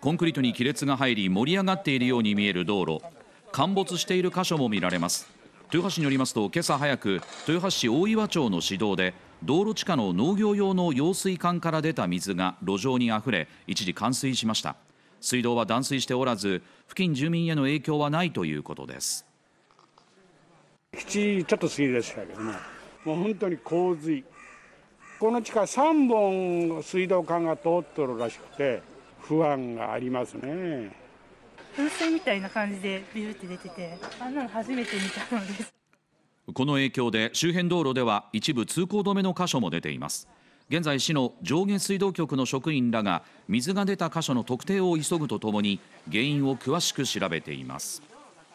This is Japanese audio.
コンクリートに亀裂が入り盛り上がっているように見える道路陥没している箇所も見られます豊橋によりますと今朝早く豊橋市大岩町の市道で道路地下の農業用の用水管から出た水が路上にあふれ一時冠水しました水道は断水しておらず付近住民への影響はないということです7時ちょっと過ぎでしたけどももう本当に洪水この地下3本水道管が通っとるらしくて不安がありますね噴水みたいな感じでビューって出ててあんなの初めて見たのですこの影響で周辺道路では一部通行止めの箇所も出ています現在市の上下水道局の職員らが水が出た箇所の特定を急ぐとともに原因を詳しく調べています